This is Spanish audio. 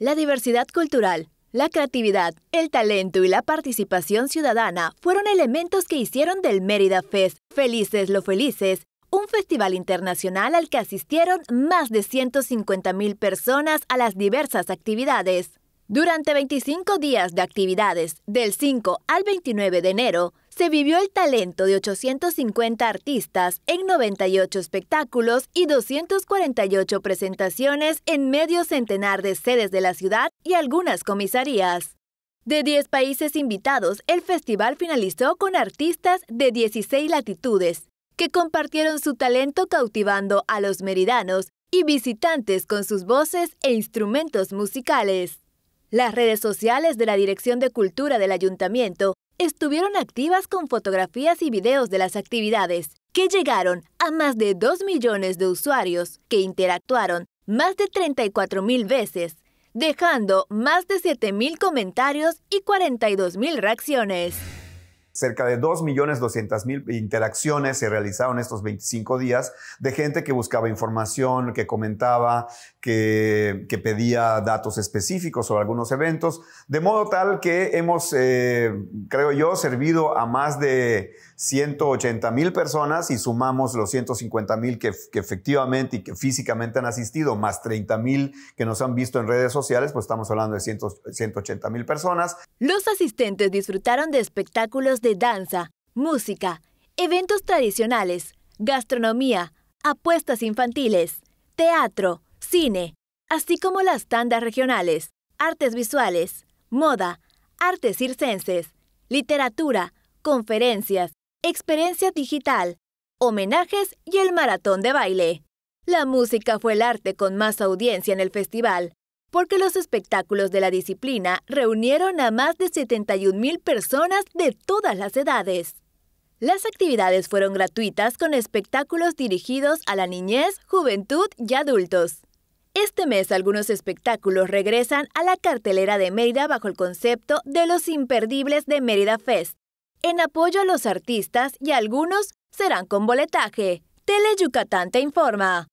La diversidad cultural, la creatividad, el talento y la participación ciudadana fueron elementos que hicieron del Mérida Fest Felices lo Felices, un festival internacional al que asistieron más de 150.000 personas a las diversas actividades. Durante 25 días de actividades, del 5 al 29 de enero, se vivió el talento de 850 artistas en 98 espectáculos y 248 presentaciones en medio centenar de sedes de la ciudad y algunas comisarías. De 10 países invitados, el festival finalizó con artistas de 16 latitudes, que compartieron su talento cautivando a los meridanos y visitantes con sus voces e instrumentos musicales. Las redes sociales de la Dirección de Cultura del Ayuntamiento estuvieron activas con fotografías y videos de las actividades, que llegaron a más de 2 millones de usuarios que interactuaron más de 34 mil veces, dejando más de 7 mil comentarios y 42 mil reacciones. Cerca de 2.200.000 interacciones se realizaron estos 25 días de gente que buscaba información, que comentaba, que, que pedía datos específicos sobre algunos eventos, de modo tal que hemos, eh, creo yo, servido a más de 180 mil personas y sumamos los 150 mil que, efectivamente y que físicamente han asistido, más 30 mil que nos han visto en redes sociales, pues estamos hablando de 180 mil personas. Los asistentes disfrutaron de espectáculos de danza, música, eventos tradicionales, gastronomía, apuestas infantiles, teatro, cine, así como las tandas regionales, artes visuales, moda, artes circenses, literatura, conferencias, experiencia digital, homenajes y el maratón de baile. La música fue el arte con más audiencia en el festival, porque los espectáculos de la disciplina reunieron a más de 71 personas de todas las edades. Las actividades fueron gratuitas con espectáculos dirigidos a la niñez, juventud y adultos. Este mes algunos espectáculos regresan a la cartelera de Mérida bajo el concepto de los imperdibles de Mérida Fest, en apoyo a los artistas y algunos serán con boletaje. Tele Yucatán te informa.